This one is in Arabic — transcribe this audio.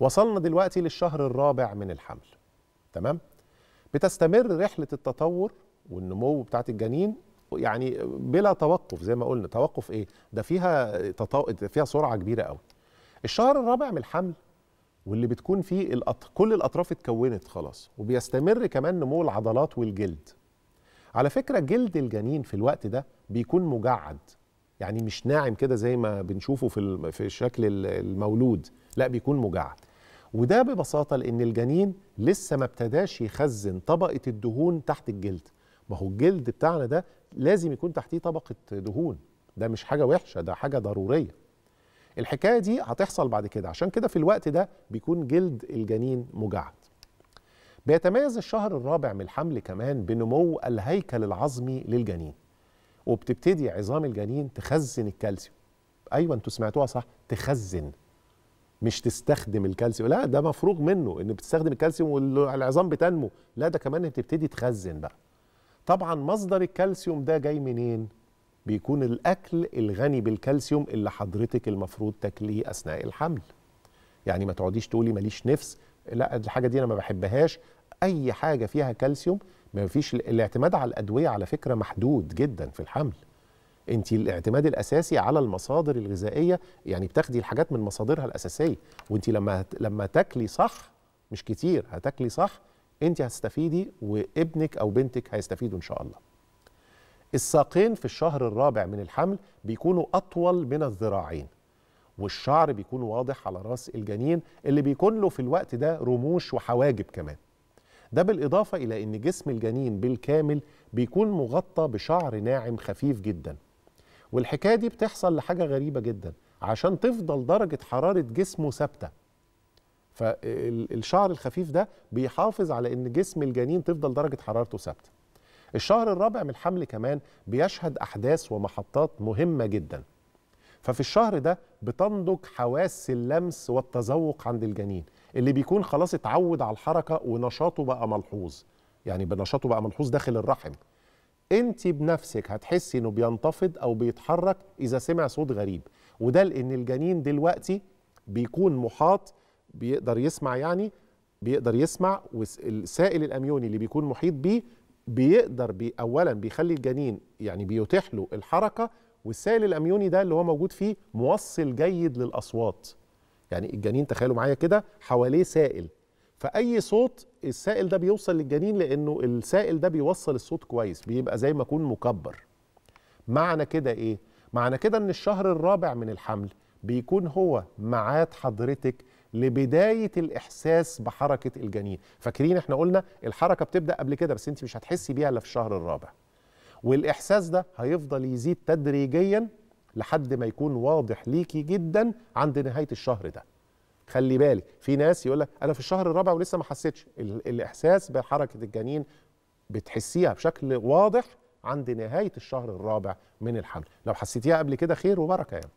وصلنا دلوقتي للشهر الرابع من الحمل تمام بتستمر رحله التطور والنمو بتاعت الجنين يعني بلا توقف زي ما قلنا توقف ايه ده فيها تطو... فيها سرعه كبيره قوي الشهر الرابع من الحمل واللي بتكون فيه الأط... كل الاطراف اتكونت خلاص وبيستمر كمان نمو العضلات والجلد على فكره جلد الجنين في الوقت ده بيكون مجعد يعني مش ناعم كده زي ما بنشوفه في في شكل المولود لا بيكون مجعد وده ببساطة لأن الجنين لسه ما ابتداش يخزن طبقة الدهون تحت الجلد ما هو الجلد بتاعنا ده لازم يكون تحتيه طبقة دهون ده مش حاجة وحشة ده حاجة ضرورية الحكاية دي هتحصل بعد كده عشان كده في الوقت ده بيكون جلد الجنين مجعد بيتميز الشهر الرابع من الحمل كمان بنمو الهيكل العظمي للجنين وبتبتدي عظام الجنين تخزن الكالسيوم ايوه انتوا سمعتوها صح تخزن مش تستخدم الكالسيوم لا ده مفروغ منه ان بتستخدم الكالسيوم والعظام بتنمو لا ده كمان بتبتدي تخزن بقى طبعا مصدر الكالسيوم ده جاي منين بيكون الاكل الغني بالكالسيوم اللي حضرتك المفروض تاكليه اثناء الحمل يعني ما تقعديش تقولي ماليش نفس لا الحاجه دي انا ما بحبهاش اي حاجه فيها كالسيوم ما فيش الاعتماد على الادويه على فكره محدود جدا في الحمل انت الاعتماد الاساسي على المصادر الغذائيه يعني بتاخدي الحاجات من مصادرها الاساسيه وانت لما لما تاكلي صح مش كتير هتاكلي صح انت هتستفيدي وابنك او بنتك هيستفيدوا ان شاء الله الساقين في الشهر الرابع من الحمل بيكونوا اطول من الذراعين والشعر بيكون واضح على راس الجنين اللي بيكون له في الوقت ده رموش وحواجب كمان ده بالإضافة إلى أن جسم الجنين بالكامل بيكون مغطى بشعر ناعم خفيف جدا والحكايه دي بتحصل لحاجه غريبه جدا عشان تفضل درجه حراره جسمه ثابته فالشعر الخفيف ده بيحافظ على ان جسم الجنين تفضل درجه حرارته ثابته الشهر الرابع من الحمل كمان بيشهد احداث ومحطات مهمه جدا ففي الشهر ده بتنضج حواس اللمس والتذوق عند الجنين اللي بيكون خلاص اتعود على الحركه ونشاطه بقى ملحوظ يعني بنشاطه بقى ملحوظ داخل الرحم انت بنفسك هتحسي انه بينتفض او بيتحرك اذا سمع صوت غريب وده لان الجنين دلوقتي بيكون محاط بيقدر يسمع يعني بيقدر يسمع والسائل الاميوني اللي بيكون محيط بيه بيقدر بي اولا بيخلي الجنين يعني بيتيح له الحركه والسائل الاميوني ده اللي هو موجود فيه موصل جيد للاصوات يعني الجنين تخيلوا معايا كده حواليه سائل فاي صوت السائل ده بيوصل للجنين لانه السائل ده بيوصل الصوت كويس بيبقى زي ما يكون مكبر معنى كده ايه معنى كده ان الشهر الرابع من الحمل بيكون هو معاد حضرتك لبدايه الاحساس بحركه الجنين فاكرين احنا قلنا الحركه بتبدا قبل كده بس انت مش هتحسي بيها الا في الشهر الرابع والاحساس ده هيفضل يزيد تدريجيا لحد ما يكون واضح ليكي جدا عند نهايه الشهر ده خلي بالك في ناس يقول لك انا في الشهر الرابع ولسه ما حسيتش الاحساس بحركه الجنين بتحسيها بشكل واضح عند نهايه الشهر الرابع من الحمل لو حسيتيها قبل كده خير وبركه يعني